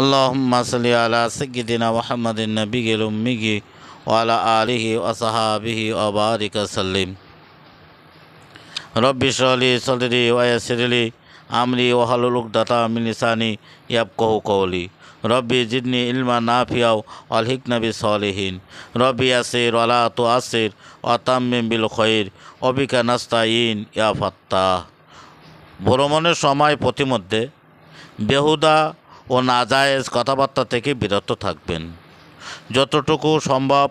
আল্লাহুম্মা সাল্লি আলা সাইয়্যিদিনা মুহাম্মাদিন নবিয়িল উম্মিহি ওয়া আলা আলিহি ওয়া সাহাবিহি ওয়া বারিক সাল্লিম রব্বি শরলি সদরি ওয়া ইয়াসসিরলি আমরি ওয়া হালুল উকদাতা মিন কহু ইয়াফকাহু কওলি রব্বি জিদনি ইলমা নাফিয়াও অল হিকনবি সলিহীন রব্বি আসির ওয়ালা তু আসির অতাম্মিম বিল খৈর অবিকা নাস্তাইন ইয়া ফাত্তাহ ভ্রমণের সময় প্রতিমধ্যে বেহুদা ও নাজায়েজ কথাবার্তা থেকে বিরত থাকবেন যতটুকু সম্ভব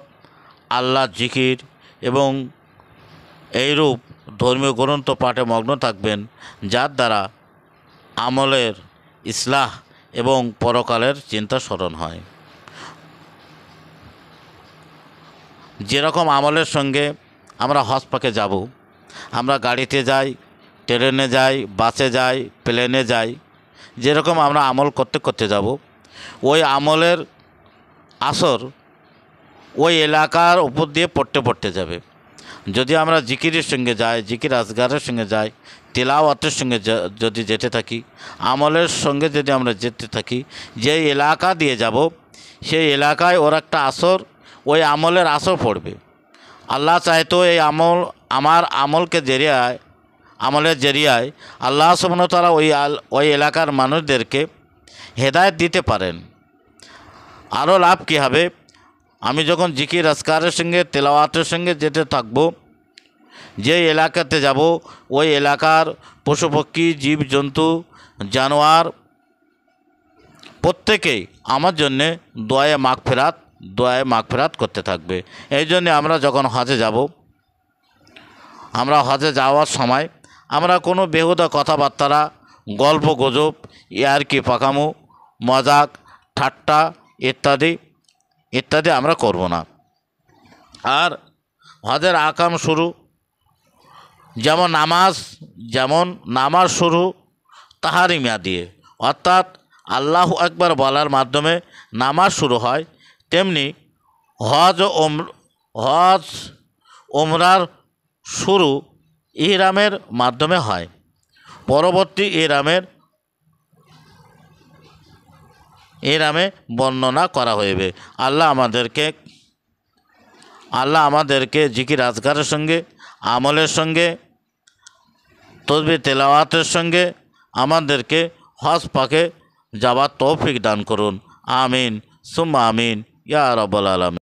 আল্লাহ জিকির এবং এইরূপ ধর্মীয় গ্রন্থ পাঠে মগ্ন থাকবেন যার দ্বারা আমলের ইসলাহ এবং পরকালের চিন্তা স্মরণ হয় যেরকম আমলের সঙ্গে আমরা হসপাকে যাব আমরা গাড়িতে যাই ট্রেনে যাই বাসে যাই প্লেনে যাই যেরকম আমরা আমল করতে করতে যাব ওই আমলের আসর ওই এলাকার উপর দিয়ে পড়তে পড়তে যাবে যদি আমরা জিকিরের সঙ্গে যাই জিকির আজগারের সঙ্গে যাই তেলাওয়াতের সঙ্গে যদি যেতে থাকি আমলের সঙ্গে যদি আমরা যেতে থাকি যে এলাকা দিয়ে যাব সেই এলাকায় ওর একটা আসর ওই আমলের আসর পড়বে আল্লাহ চাইতো এই আমল আমার আমলকে জেরিয়ায় আমলের জেরিয়ায় আল্লাহ সুবনতলা ওই ওই এলাকার মানুষদেরকে হেদায়ত দিতে পারেন আরও লাভ কী হবে আমি যখন জিকির আসকারের সঙ্গে তেলাওয়াতের সঙ্গে যেতে থাকবো যে এলাকাতে যাব ওই এলাকার পশুপক্ষী জীবজন্তু জানোয়ার প্রত্যেকেই আমার জন্যে দোয়ায় মাঘ ফেরাত দোয়ায় মাঘ ফেরাত করতে থাকবে এই জন্যে আমরা যখন হজে যাব আমরা হজে যাওয়ার সময় আমরা কোনো বেহুদা কথাবার্তারা গল্প গুজব ইয়ারকি পাকামু মজাক ঠাট্টা ইত্যাদি ইত্যাদি আমরা করব না আর হজের আকাম শুরু যেমন নামাজ যেমন নামাজ শুরু তাহারি মিয়া দিয়ে অর্থাৎ আল্লাহ একবার বলার মাধ্যমে নামাজ শুরু হয় তেমনি হজ ওম হজ ওমরার শুরু ইহরামের মাধ্যমে হয় পরবর্তী ইহরামের ইহরামে বর্ণনা করা হইবে আল্লাহ আমাদেরকে আল্লাহ আমাদেরকে জিকির আজগারের সঙ্গে আমলের সঙ্গে তসবি তেলাওয়াতের সঙ্গে আমাদেরকে হজ পাকে যাওয়ার তৌফিক দান করুন আমিন সুম্মা আমিন ইয়া রব্বুল আলম